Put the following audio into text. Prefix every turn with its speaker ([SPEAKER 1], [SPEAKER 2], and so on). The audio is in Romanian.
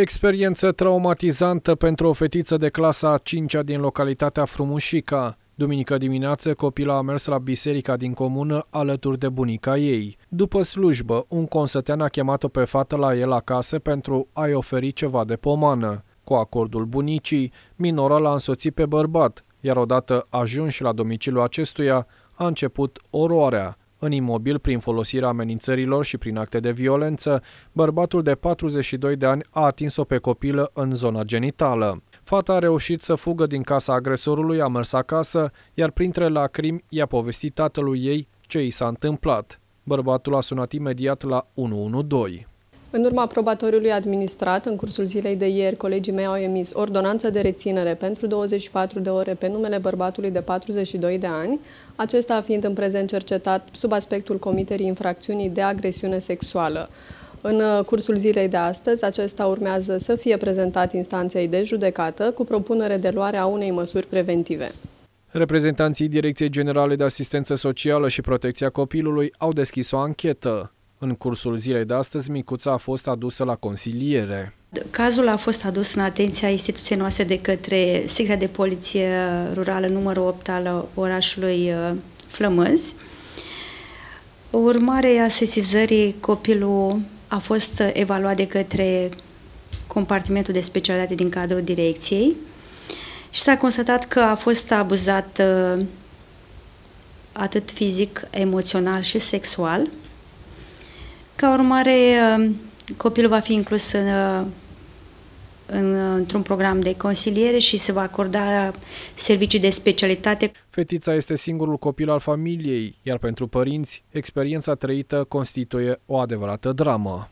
[SPEAKER 1] Experiență traumatizantă pentru o fetiță de clasa a 5 -a din localitatea Frumușica. Duminică dimineață, copila a mers la biserica din comună alături de bunica ei. După slujbă, un consătean a chemat-o pe fată la el acasă pentru a-i oferi ceva de pomană. Cu acordul bunicii, minora l-a însoțit pe bărbat, iar odată ajuns la domiciliul acestuia, a început oroarea în imobil prin folosirea amenințărilor și prin acte de violență, bărbatul de 42 de ani a atins-o pe copilă în zona genitală. Fata a reușit să fugă din casa agresorului, a mers acasă, iar printre lacrimi i-a povestit tatălui ei ce i s-a întâmplat. Bărbatul a sunat imediat la 112.
[SPEAKER 2] În urma probatoriului administrat, în cursul zilei de ieri, colegii mei au emis ordonanță de reținere pentru 24 de ore pe numele bărbatului de 42 de ani, acesta fiind în prezent cercetat sub aspectul comiterii infracțiunii de agresiune sexuală. În uh, cursul zilei de astăzi, acesta urmează să fie prezentat instanței de judecată cu propunere de luare a unei măsuri preventive.
[SPEAKER 1] Reprezentanții Direcției Generale de Asistență Socială și Protecția Copilului au deschis o anchetă. În cursul zilei de astăzi, micuța a fost adusă la consiliere.
[SPEAKER 3] Cazul a fost adus în atenția instituției noastre de către secția de poliție rurală numărul 8 al orașului uh, Flămânzi. Urmare a sesizării, copilul a fost evaluat de către compartimentul de specialitate din cadrul direcției și s-a constatat că a fost abuzat uh, atât fizic, emoțional și sexual. Ca urmare, um, copilul va fi inclus în, uh, în, uh, într-un program de consiliere și se va acorda servicii de
[SPEAKER 1] specialitate. Fetița este singurul copil al familiei, iar pentru părinți, experiența trăită constituie o adevărată dramă.